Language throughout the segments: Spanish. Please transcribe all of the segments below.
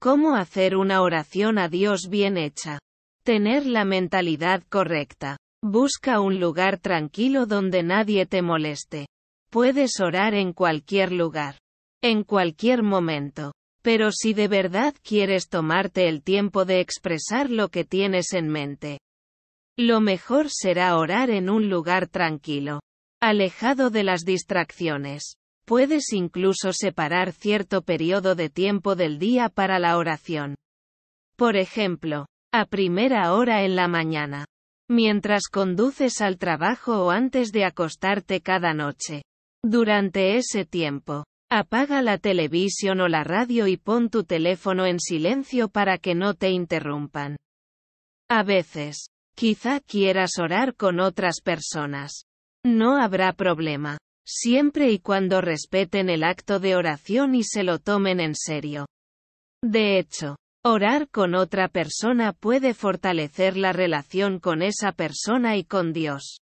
Cómo hacer una oración a Dios bien hecha. Tener la mentalidad correcta. Busca un lugar tranquilo donde nadie te moleste. Puedes orar en cualquier lugar. En cualquier momento. Pero si de verdad quieres tomarte el tiempo de expresar lo que tienes en mente, lo mejor será orar en un lugar tranquilo, alejado de las distracciones. Puedes incluso separar cierto periodo de tiempo del día para la oración. Por ejemplo, a primera hora en la mañana. Mientras conduces al trabajo o antes de acostarte cada noche. Durante ese tiempo, apaga la televisión o la radio y pon tu teléfono en silencio para que no te interrumpan. A veces, quizá quieras orar con otras personas. No habrá problema siempre y cuando respeten el acto de oración y se lo tomen en serio. De hecho, orar con otra persona puede fortalecer la relación con esa persona y con Dios.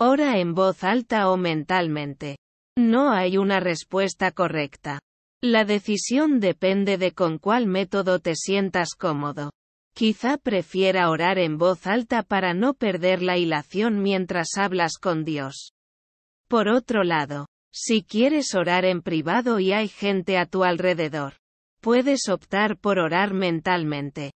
Ora en voz alta o mentalmente. No hay una respuesta correcta. La decisión depende de con cuál método te sientas cómodo. Quizá prefiera orar en voz alta para no perder la hilación mientras hablas con Dios. Por otro lado, si quieres orar en privado y hay gente a tu alrededor, puedes optar por orar mentalmente.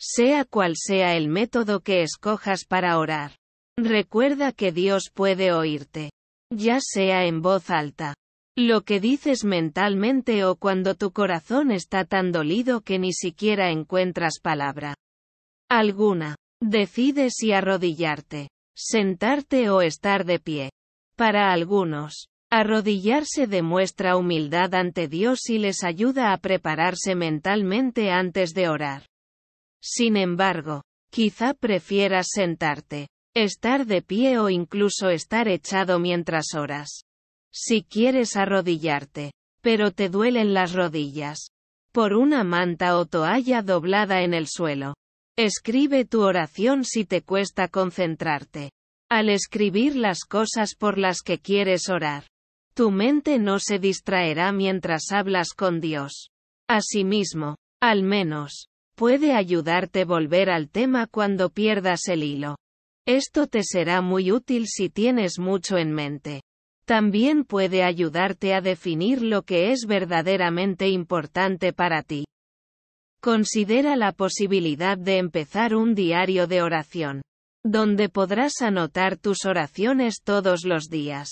Sea cual sea el método que escojas para orar. Recuerda que Dios puede oírte. Ya sea en voz alta. Lo que dices mentalmente o cuando tu corazón está tan dolido que ni siquiera encuentras palabra. Alguna. Decide si arrodillarte, sentarte o estar de pie. Para algunos, arrodillarse demuestra humildad ante Dios y les ayuda a prepararse mentalmente antes de orar. Sin embargo, quizá prefieras sentarte, estar de pie o incluso estar echado mientras oras. Si quieres arrodillarte, pero te duelen las rodillas. Por una manta o toalla doblada en el suelo. Escribe tu oración si te cuesta concentrarte. Al escribir las cosas por las que quieres orar, tu mente no se distraerá mientras hablas con Dios. Asimismo, al menos, puede ayudarte volver al tema cuando pierdas el hilo. Esto te será muy útil si tienes mucho en mente. También puede ayudarte a definir lo que es verdaderamente importante para ti. Considera la posibilidad de empezar un diario de oración donde podrás anotar tus oraciones todos los días.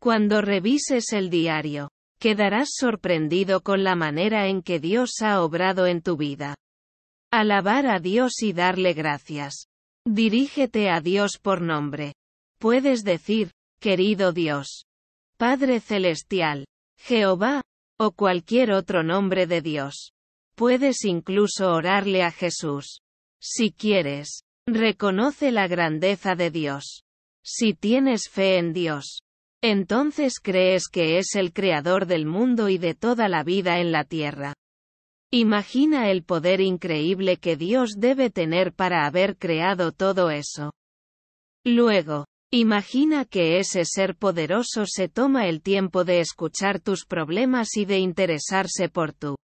Cuando revises el diario, quedarás sorprendido con la manera en que Dios ha obrado en tu vida. Alabar a Dios y darle gracias. Dirígete a Dios por nombre. Puedes decir, querido Dios, Padre Celestial, Jehová, o cualquier otro nombre de Dios. Puedes incluso orarle a Jesús. Si quieres. Reconoce la grandeza de Dios. Si tienes fe en Dios, entonces crees que es el creador del mundo y de toda la vida en la tierra. Imagina el poder increíble que Dios debe tener para haber creado todo eso. Luego, imagina que ese ser poderoso se toma el tiempo de escuchar tus problemas y de interesarse por tu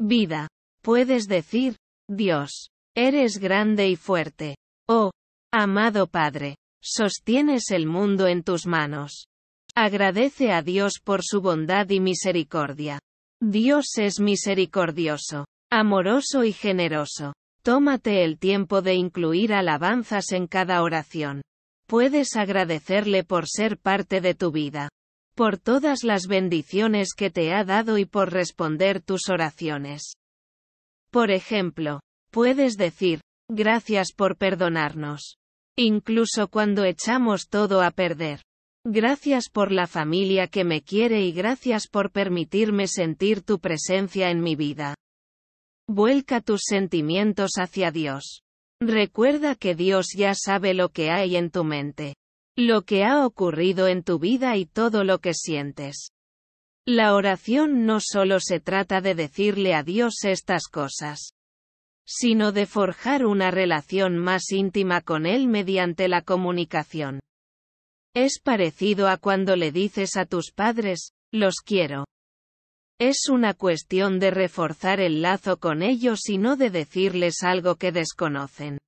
vida. Puedes decir, Dios, Eres grande y fuerte. Oh, amado Padre, sostienes el mundo en tus manos. Agradece a Dios por su bondad y misericordia. Dios es misericordioso, amoroso y generoso. Tómate el tiempo de incluir alabanzas en cada oración. Puedes agradecerle por ser parte de tu vida, por todas las bendiciones que te ha dado y por responder tus oraciones. Por ejemplo, Puedes decir, gracias por perdonarnos. Incluso cuando echamos todo a perder. Gracias por la familia que me quiere y gracias por permitirme sentir tu presencia en mi vida. Vuelca tus sentimientos hacia Dios. Recuerda que Dios ya sabe lo que hay en tu mente, lo que ha ocurrido en tu vida y todo lo que sientes. La oración no solo se trata de decirle a Dios estas cosas sino de forjar una relación más íntima con él mediante la comunicación. Es parecido a cuando le dices a tus padres, los quiero. Es una cuestión de reforzar el lazo con ellos y no de decirles algo que desconocen.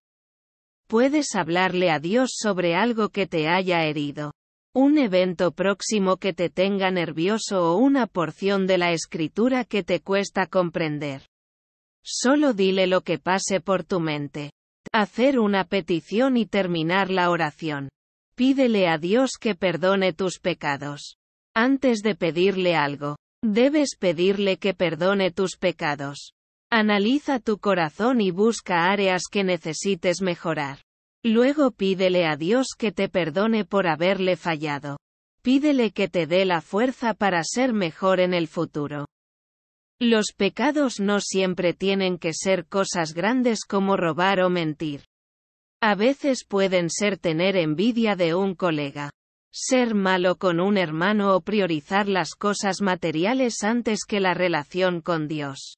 Puedes hablarle a Dios sobre algo que te haya herido. Un evento próximo que te tenga nervioso o una porción de la escritura que te cuesta comprender. Solo dile lo que pase por tu mente. Hacer una petición y terminar la oración. Pídele a Dios que perdone tus pecados. Antes de pedirle algo, debes pedirle que perdone tus pecados. Analiza tu corazón y busca áreas que necesites mejorar. Luego pídele a Dios que te perdone por haberle fallado. Pídele que te dé la fuerza para ser mejor en el futuro. Los pecados no siempre tienen que ser cosas grandes como robar o mentir. A veces pueden ser tener envidia de un colega, ser malo con un hermano o priorizar las cosas materiales antes que la relación con Dios.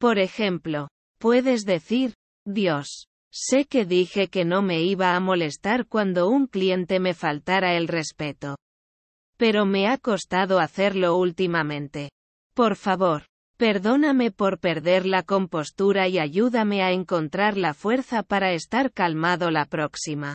Por ejemplo, puedes decir, Dios, sé que dije que no me iba a molestar cuando un cliente me faltara el respeto. Pero me ha costado hacerlo últimamente. Por favor, perdóname por perder la compostura y ayúdame a encontrar la fuerza para estar calmado la próxima.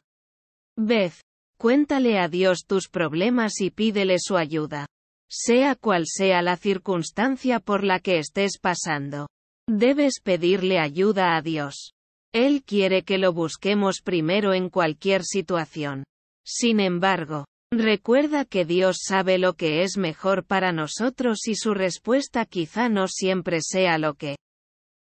vez. cuéntale a Dios tus problemas y pídele su ayuda. Sea cual sea la circunstancia por la que estés pasando, debes pedirle ayuda a Dios. Él quiere que lo busquemos primero en cualquier situación. Sin embargo, Recuerda que Dios sabe lo que es mejor para nosotros y su respuesta quizá no siempre sea lo que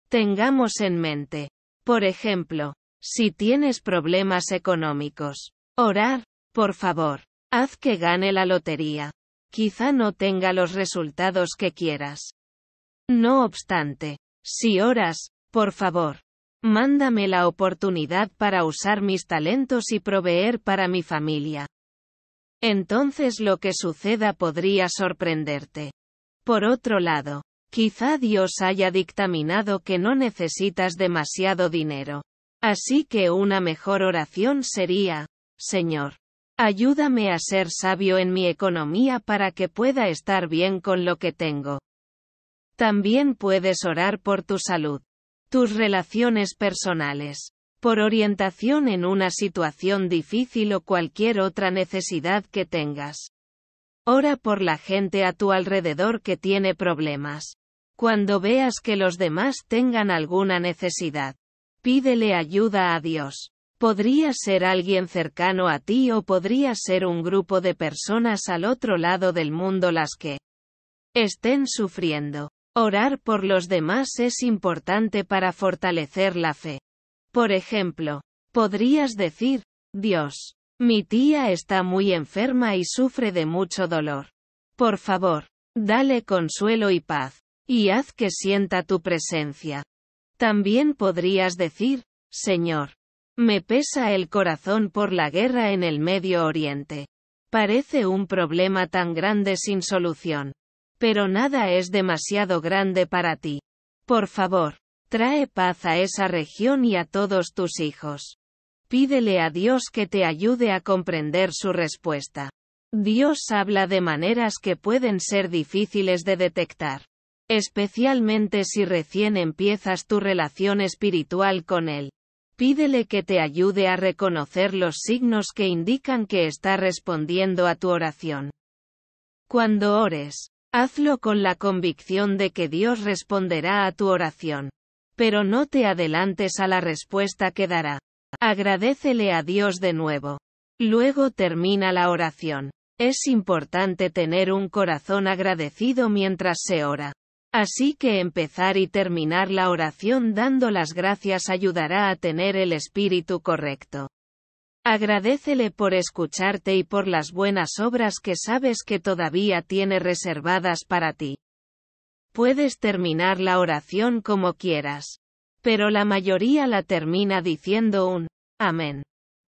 tengamos en mente. Por ejemplo, si tienes problemas económicos, orar, por favor, haz que gane la lotería. Quizá no tenga los resultados que quieras. No obstante, si oras, por favor, mándame la oportunidad para usar mis talentos y proveer para mi familia. Entonces lo que suceda podría sorprenderte. Por otro lado, quizá Dios haya dictaminado que no necesitas demasiado dinero. Así que una mejor oración sería, Señor, ayúdame a ser sabio en mi economía para que pueda estar bien con lo que tengo. También puedes orar por tu salud, tus relaciones personales, por orientación en una situación difícil o cualquier otra necesidad que tengas. Ora por la gente a tu alrededor que tiene problemas. Cuando veas que los demás tengan alguna necesidad, pídele ayuda a Dios. Podría ser alguien cercano a ti o podría ser un grupo de personas al otro lado del mundo las que estén sufriendo. Orar por los demás es importante para fortalecer la fe. Por ejemplo, podrías decir, Dios, mi tía está muy enferma y sufre de mucho dolor. Por favor, dale consuelo y paz, y haz que sienta tu presencia. También podrías decir, Señor, me pesa el corazón por la guerra en el Medio Oriente. Parece un problema tan grande sin solución. Pero nada es demasiado grande para ti. Por favor, Trae paz a esa región y a todos tus hijos. Pídele a Dios que te ayude a comprender su respuesta. Dios habla de maneras que pueden ser difíciles de detectar, especialmente si recién empiezas tu relación espiritual con Él. Pídele que te ayude a reconocer los signos que indican que está respondiendo a tu oración. Cuando ores, hazlo con la convicción de que Dios responderá a tu oración. Pero no te adelantes a la respuesta que dará. Agradecele a Dios de nuevo. Luego termina la oración. Es importante tener un corazón agradecido mientras se ora. Así que empezar y terminar la oración dando las gracias ayudará a tener el espíritu correcto. Agradecele por escucharte y por las buenas obras que sabes que todavía tiene reservadas para ti. Puedes terminar la oración como quieras. Pero la mayoría la termina diciendo un Amén.